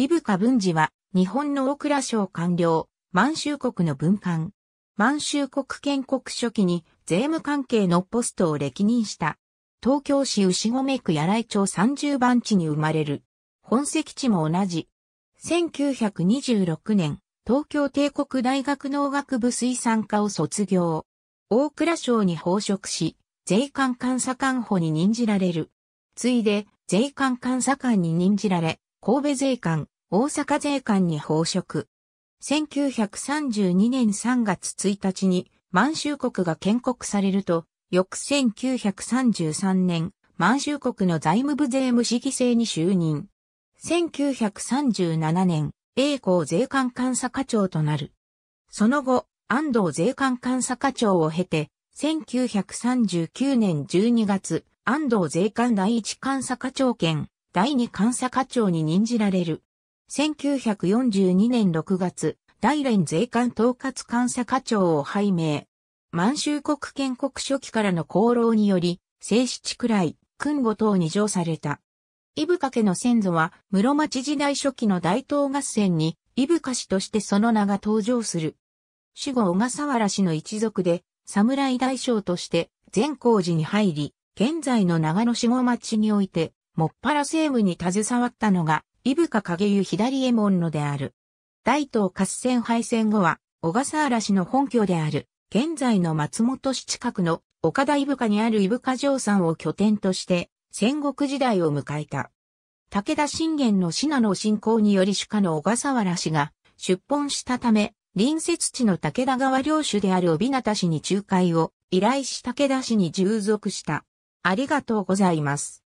伊深文治は、日本の大蔵省官僚、満州国の文官。満州国建国初期に税務関係のポストを歴任した。東京市牛込区屋来町30番地に生まれる。本籍地も同じ。1926年、東京帝国大学農学部水産科を卒業。大蔵省に報職し、税関監査官補に任じられる。ついで、税関監査官に任じられ、神戸税関、大阪税関に報職。1932年3月1日に満州国が建国されると、翌1933年、満州国の財務部税務市議制に就任。1937年、栄光税関監査課長となる。その後、安藤税関監査課長を経て、1939年12月、安藤税関第一監査課長兼第二監査課長に任じられる。1942年6月、大連税関統括監査課長を拝命。満州国建国初期からの功労により、正七くらい、勲後等に上された。伊深家の先祖は、室町時代初期の大東合戦に、伊深氏としてその名が登場する。死後小笠原氏の一族で、侍大将として、善光寺に入り、現在の長野市後町において、もっぱら政務に携わったのが、伊深影湯左衛門のである。大東合戦敗戦後は、小笠原氏の本拠である、現在の松本市近くの岡田伊深にある伊深城山を拠点として、戦国時代を迎えた。武田信玄の信濃侵攻により主家の小笠原氏が出奔したため、隣接地の武田川領主である帯名氏に仲介を依頼し武田氏に従属した。ありがとうございます。